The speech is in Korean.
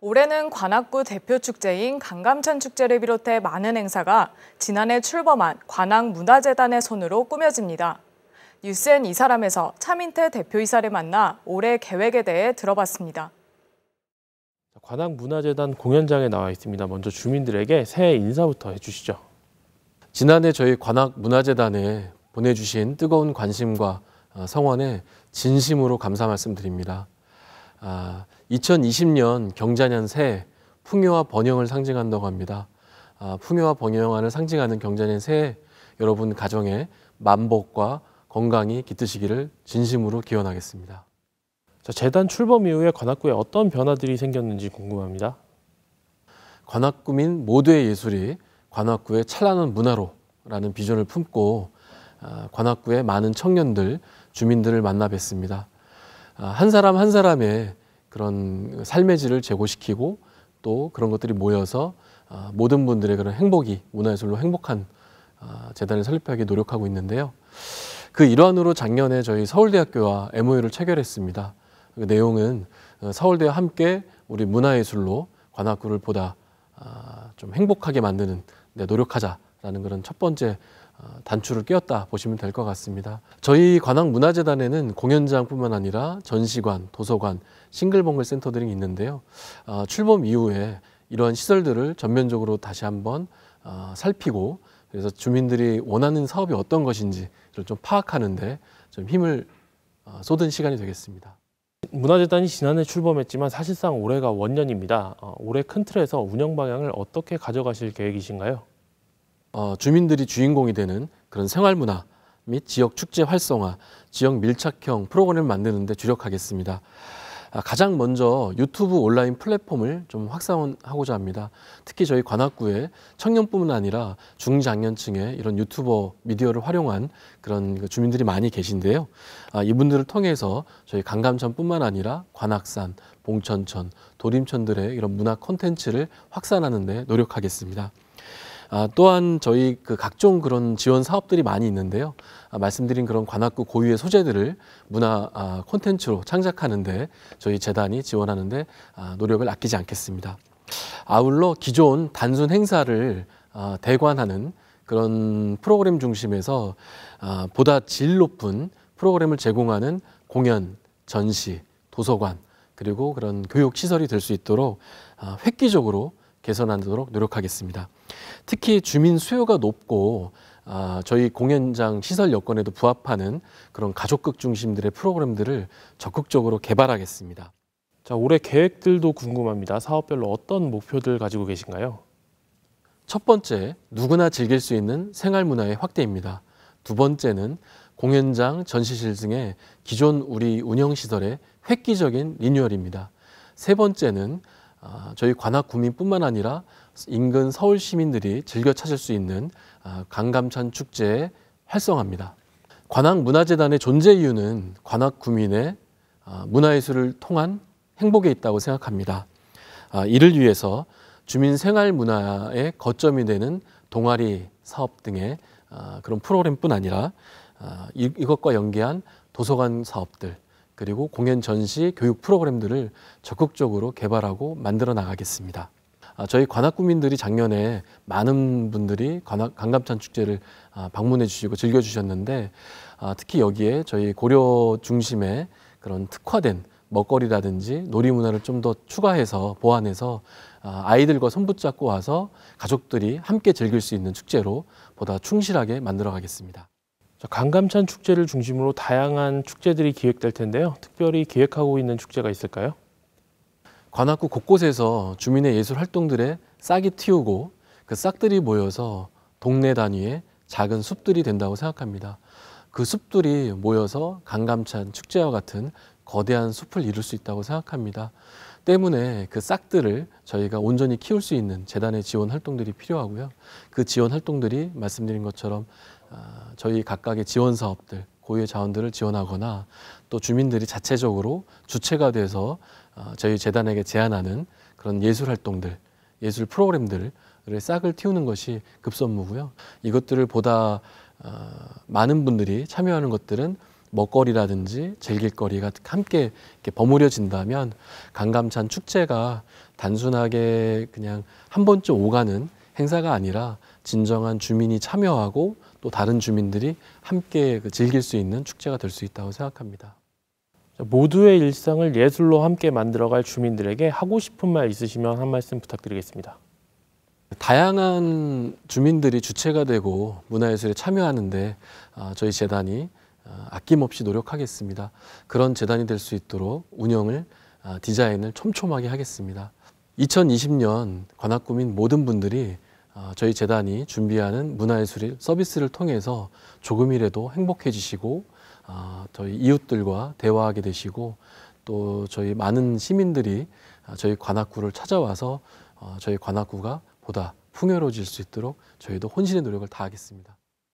올해는 관악구 대표 축제인 강감천 축제를 비롯해 많은 행사가 지난해 출범한 관악문화재단의 손으로 꾸며집니다. 뉴스엔 이 사람에서 차민태 대표이사를 만나 올해 계획에 대해 들어봤습니다. 관악문화재단 공연장에 나와 있습니다. 먼저 주민들에게 새해 인사부터 해주시죠. 지난해 저희 관악문화재단에 보내주신 뜨거운 관심과 어, 성원에 진심으로 감사 말씀드립니다. 아, 2020년 경자년 새해 풍요와 번영을 상징한다고 합니다. 아, 풍요와 번영을 상징하는 경자년 새해 여러분 가정에 만복과 건강이 깃드시기를 진심으로 기원하겠습니다. 자, 재단 출범 이후에 관악구에 어떤 변화들이 생겼는지 궁금합니다. 관악구민 모두의 예술이 관악구의 찬란한 문화로라는 비전을 품고 아, 관악구의 많은 청년들, 주민들을 만나 뵀습니다. 아, 한 사람 한 사람의 그런 삶의 질을 제고시키고 또 그런 것들이 모여서 아, 모든 분들의 그런 행복이 문화예술로 행복한 아, 재단을 설립하기 노력하고 있는데요. 그 일환으로 작년에 저희 서울대학교와 MOU를 체결했습니다. 그 내용은 어, 서울대와 함께 우리 문화예술로 관악구를 보다 아, 좀 행복하게 만드는 네, 노력하자 라는 그런 첫 번째 아, 단추를 끼웠다 보시면 될 것 같습니다. 저희 관악문화재단에는 공연장뿐만 아니라 전시관, 도서관, 싱글벙글 센터 들이 있는데요. 아, 출범 이후에 이러한 시설들을 전면적으로 다시 한번 아, 살피고 그래서 주민들이 원하는 사업이 어떤 것인지좀 파악하는데 좀 힘을 쏟은 시간이 되겠습니다. 문화재단이 지난해 출범했지만 사실상 올해가 원년입니다. 어, 올해 큰 틀에서 운영 방향을 어떻게 가져가실 계획이신가요? 어, 주민들이 주인공이 되는 그런 생활문화 및 지역 축제 활성화, 지역 밀착형 프로그램을 만드는데 주력하겠습니다. 아, 가장 먼저 유튜브 온라인 플랫폼을 좀 확산하고자 합니다. 특히 저희 관악구에 청년뿐만 아니라 중장년층의 이런 유튜버 미디어를 활용한 그런 그 주민들이 많이 계신데요. 아, 이분들을 통해서 저희 강감천뿐만 아니라 관악산, 봉천천, 도림천들의 이런 문화 콘텐츠를 확산하는 데 노력하겠습니다. 아, 또한 저희 그 각종 그런 지원 사업들이 많이 있는데요. 아, 말씀드린 그런 관악구 고유의 소재들을 문화 아, 콘텐츠로 창작하는데 저희 재단이 지원하는데 아, 노력을 아끼지 않겠습니다. 아울러 기존 단순 행사를 아, 대관하는 그런 프로그램 중심에서 아, 보다 질 높은 프로그램을 제공하는 공연, 전시, 도서관, 그리고 그런 교육 시설이 될 수 있도록 아, 획기적으로 개선하도록 노력하겠습니다. 특히 주민 수요가 높고 아, 저희 공연장 시설 여건에도 부합하는 그런 가족극 중심들의 프로그램들을 적극적으로 개발하겠습니다. 자, 올해 계획들도 궁금합니다. 사업별로 어떤 목표들 가지고 계신가요? 첫 번째, 누구나 즐길 수 있는 생활 문화의 확대입니다. 두 번째는 공연장, 전시실 등의 기존 우리 운영 시설의 획기적인 리뉴얼입니다. 세 번째는 아, 저희 관악 구민뿐만 아니라 인근 서울 시민들이 즐겨 찾을 수 있는 아, 강감찬 축제에 활성화합니다 관악 문화재단의 존재 이유는 관악 구민의 아, 문화예술을 통한 행복에 있다고 생각합니다. 이를 위해서 주민 생활 문화의 거점이 되는 동아리 사업 등의 그런 프로그램뿐 아니라 이것과 연계한 도서관 사업들 그리고 공연 전시 교육 프로그램들을 적극적으로 개발하고 만들어 나가겠습니다. 아, 저희 관악구민들이 작년에 많은 분들이 관악, 강감찬 축제를 아, 방문해 주시고 즐겨 주셨는데 아, 특히 여기에 저희 고려 중심의 그런 특화된 먹거리라든지 놀이 문화를 좀 더 추가해서 보완해서 아이들과 손붙잡고 와서 가족들이 함께 즐길 수 있는 축제로 보다 충실하게 만들어 가겠습니다. 강감찬 축제를 중심으로 다양한 축제들이 기획될 텐데요. 특별히 기획하고 있는 축제가 있을까요? 관악구 곳곳에서 주민의 예술 활동들에 싹이 틔우고 그 싹들이 모여서 동네 단위의 작은 숲들이 된다고 생각합니다. 그 숲들이 모여서 강감찬 축제와 같은 거대한 숲을 이룰 수 있다고 생각합니다. 때문에 그 싹들을 저희가 온전히 키울 수 있는 재단의 지원 활동들이 필요하고요. 그 지원 활동들이 말씀드린 것처럼 아, 저희 각각의 지원 사업들, 고유의 자원들을 지원하거나 또 주민들이 자체적으로 주체가 돼서 아, 저희 재단에게 제안하는 그런 예술 활동들, 예술 프로그램들을 싹을 틔우는 것이 급선무고요. 이것들을 보다 아, 많은 분들이 참여하는 것들은 먹거리라든지 즐길거리가 함께 버무려진다면 강감찬 축제가 단순하게 그냥 한 번쯤 오가는 행사가 아니라 진정한 주민이 참여하고 또 다른 주민들이 함께 그 즐길 수 있는 축제가 될 수 있다고 생각합니다. 모두의 일상을 예술로 함께 만들어갈 주민들에게 하고 싶은 말 있으시면 한 말씀 부탁드리겠습니다. 다양한 주민들이 주체가 되고 문화예술에 참여하는데 아, 저희 재단이 어, 아낌없이 노력하겠습니다. 그런 재단이 될 수 있도록 운영을 아, 디자인을 촘촘하게 하겠습니다. 2020년 관악구민 모든 분들이 어, 저희 재단이 준비하는 문화예술 서비스를 통해서 조금이라도 행복해지시고 어, 저희 이웃들과 대화하게 되시고 또 저희 많은 시민들이 저희 관악구를 찾아와서 저희 관악구가 보다 풍요로워질 수 있도록 저희도 혼신의 노력을 다하겠습니다.